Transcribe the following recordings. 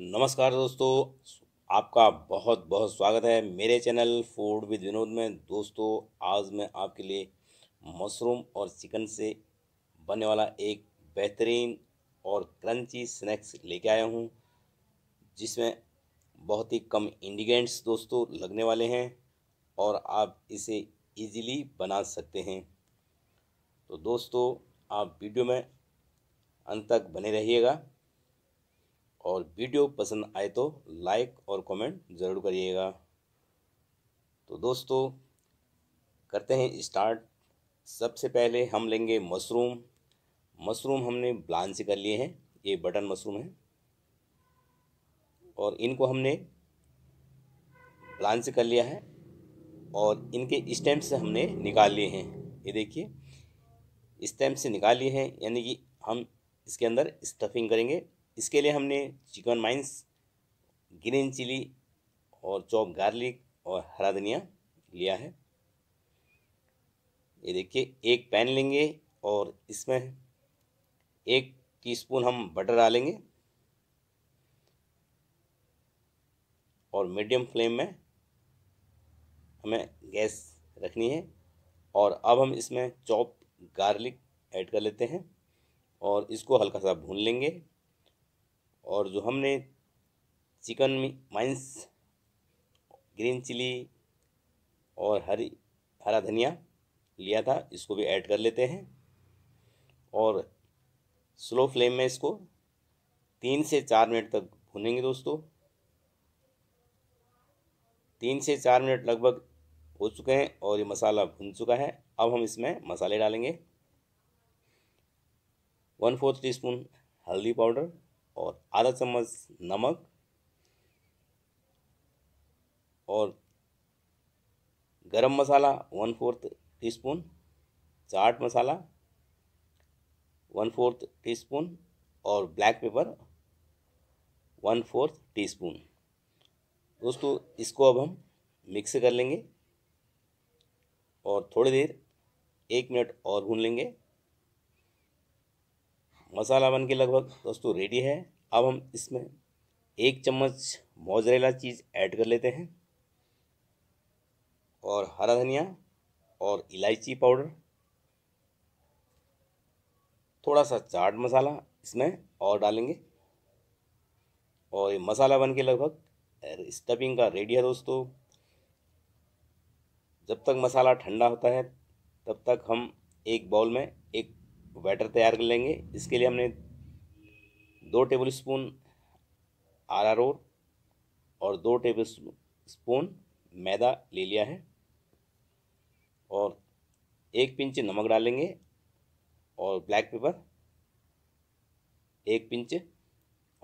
नमस्कार दोस्तों आपका बहुत बहुत स्वागत है मेरे चैनल फूड विद विनोद में दोस्तों आज मैं आपके लिए मशरूम और चिकन से बनने वाला एक बेहतरीन और क्रंची स्नैक्स लेके आया हूँ जिसमें बहुत ही कम इंग्रेडिएंट्स दोस्तों लगने वाले हैं और आप इसे इजीली बना सकते हैं तो दोस्तों आप वीडियो में अंत तक बने रहिएगा और वीडियो पसंद आए तो लाइक और कमेंट ज़रूर करिएगा तो दोस्तों करते हैं स्टार्ट सबसे पहले हम लेंगे मशरूम मशरूम हमने ब्लान से कर लिए हैं ये बटन मशरूम है और इनको हमने प्लान से कर लिया है और इनके स्टेम से हमने निकाल लिए हैं ये देखिए स्टेम से निकाल लिए हैं यानी कि हम इसके अंदर स्टफिंग करेंगे इसके लिए हमने चिकन माइंस ग्रीन चिली और चॉप गार्लिक और हरा धनिया लिया है ये देखिए एक पैन लेंगे और इसमें एक टीस्पून हम बटर डालेंगे और मीडियम फ्लेम में हमें गैस रखनी है और अब हम इसमें चॉप गार्लिक ऐड कर लेते हैं और इसको हल्का सा भून लेंगे और जो हमने चिकन माइंस ग्रीन चिली और हरी हरा धनिया लिया था इसको भी ऐड कर लेते हैं और स्लो फ्लेम में इसको तीन से चार मिनट तक भुनेंगे दोस्तों तीन से चार मिनट लगभग हो चुके हैं और ये मसाला भुन चुका है अब हम इसमें मसाले डालेंगे वन फोर्थ टी स्पून हल्दी पाउडर और आधा चम्मच नमक और garam masala one fourth teaspoon chaat masala one fourth teaspoon और black pepper one fourth teaspoon दोस्तों इसको अब हम मिक्स कर लेंगे और थोड़ी देर एक मिनट और भून लेंगे मसाला बन के लगभग दोस्तों रेडी है अब हम इसमें एक चम्मच मोजरेला चीज़ ऐड कर लेते हैं और हरा धनिया और इलायची पाउडर थोड़ा सा चाट मसाला इसमें और डालेंगे और ये मसाला बन के लगभग स्टफिंग का रेडी है दोस्तों जब तक मसाला ठंडा होता है तब तक हम एक बाउल में बैटर तैयार कर लेंगे इसके लिए हमने दो टेबल स्पून रोर और दो टेबल स्पून मैदा ले लिया है और एक पिंच नमक डालेंगे और ब्लैक पेपर एक पिंच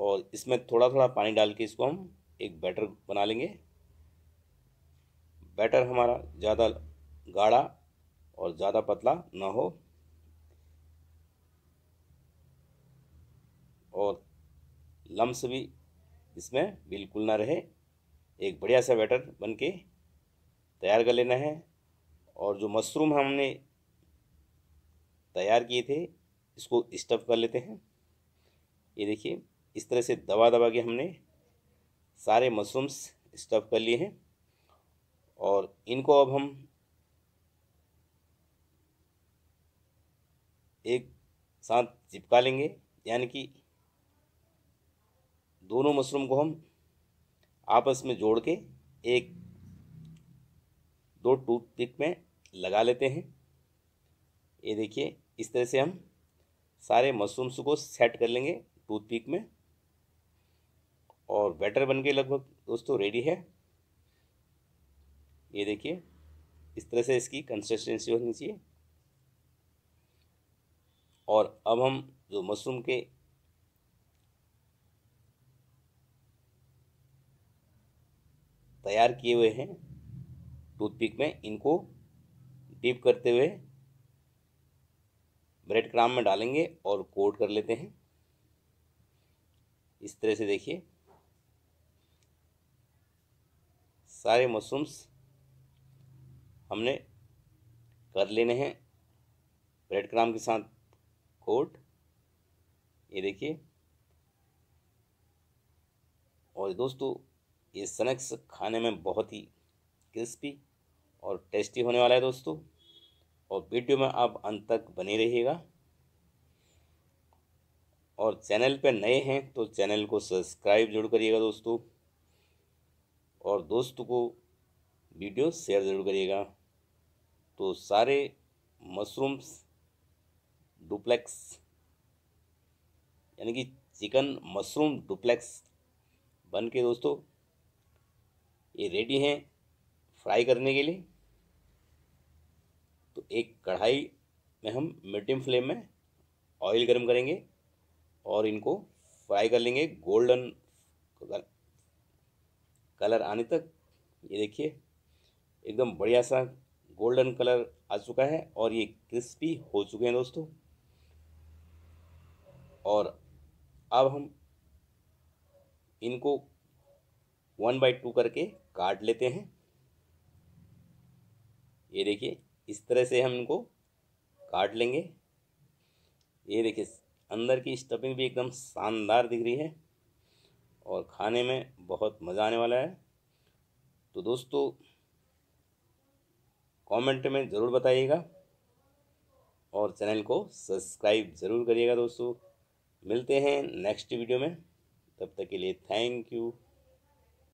और इसमें थोड़ा थोड़ा पानी डाल के इसको हम एक बैटर बना लेंगे बैटर हमारा ज़्यादा गाढ़ा और ज़्यादा पतला ना हो और लम्स भी इसमें बिल्कुल ना रहे एक बढ़िया सा बैटर बन के तैयार कर लेना है और जो मशरूम हमने तैयार किए थे इसको स्टफ़ कर लेते हैं ये देखिए इस तरह से दबा दबा के हमने सारे मशरूम्स स्टफ़ कर लिए हैं और इनको अब हम एक साथ चिपका लेंगे यानी कि दोनों मशरूम को हम आपस में जोड़ के एक दो टूथ पिक में लगा लेते हैं ये देखिए इस तरह से हम सारे मशरूम्स को सेट कर लेंगे टूथ पिक में और बैटर बन के लगभग दोस्तों रेडी है ये देखिए इस तरह से इसकी कंसिस्टेंसी होनी चाहिए और अब हम जो मशरूम के तैयार किए हुए हैं टूथपिक में इनको डीप करते हुए ब्रेड क्राम में डालेंगे और कोट कर लेते हैं इस तरह से देखिए सारे मशरूम्स हमने कर लेने हैं ब्रेड क्राम के साथ कोट ये देखिए और दोस्तों ये स्नैक्स खाने में बहुत ही क्रिस्पी और टेस्टी होने वाला है दोस्तों और वीडियो में आप अंत तक बने रहिएगा और चैनल पर नए हैं तो चैनल को सब्सक्राइब जरूर करिएगा दोस्तों और दोस्तों को वीडियो शेयर ज़रूर करिएगा तो सारे मशरूम्स डुप्लेक्स यानी कि चिकन मशरूम डुप्लेक्स बन के दोस्तों ये रेडी हैं फ्राई करने के लिए तो एक कढ़ाई में हम मीडियम फ्लेम में ऑयल गर्म करेंगे और इनको फ्राई कर लेंगे गोल्डन कलर आने तक ये देखिए एकदम बढ़िया सा गोल्डन कलर आ चुका है और ये क्रिस्पी हो चुके हैं दोस्तों और अब हम इनको वन बाई टू करके काट लेते हैं ये देखिए इस तरह से हम इनको काट लेंगे ये देखिए अंदर की स्टफिंग भी एकदम शानदार दिख रही है और खाने में बहुत मज़ा आने वाला है तो दोस्तों कमेंट में ज़रूर बताइएगा और चैनल को सब्सक्राइब ज़रूर करिएगा दोस्तों मिलते हैं नेक्स्ट वीडियो में तब तक के लिए थैंक यू